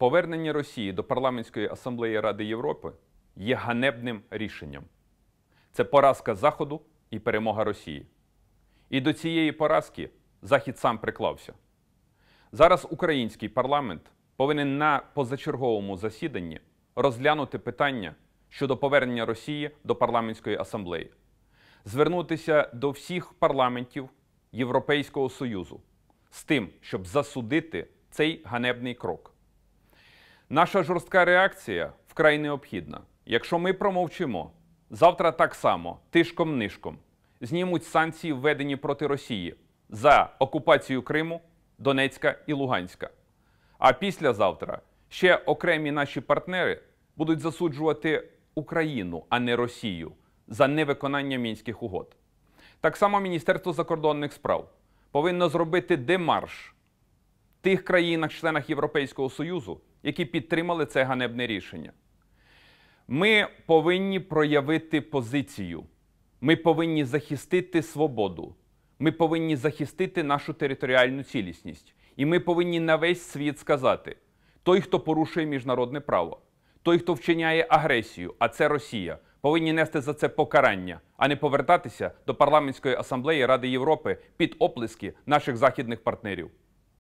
Повернення Росії до парламентської асамблеї Ради Європи є ганебним рішенням. Це поразка Заходу і перемога Росії. І до цієї поразки Захід сам приклався. Зараз український парламент повинен на позачерговому засіданні розглянути питання щодо повернення Росії до парламентської асамблеї, звернутися до всіх парламентів Європейського Союзу з тим, щоб засудити цей ганебний крок. Наша жорстка реакція вкрай необхідна. Якщо ми промовчимо, завтра так само тишком нишком знімуть санкції, введені проти Росії за окупацію Криму, Донецька і Луганська. А післязавтра ще окремі наші партнери будуть засуджувати Україну, а не Росію за невиконання мінських угод. Так само Міністерство закордонних справ повинно зробити демарш тих країнах-членах Європейського Союзу, які підтримали це ганебне рішення. Ми повинні проявити позицію. Ми повинні захистити свободу. Ми повинні захистити нашу територіальну цілісність. І ми повинні на весь світ сказати: той, хто порушує міжнародне право, той, хто вчиняє агресію, а це Росія, повинні нести за це покарання, а не повертатися до парламентської асамблеї Ради Європи під оплески наших західних партнерів.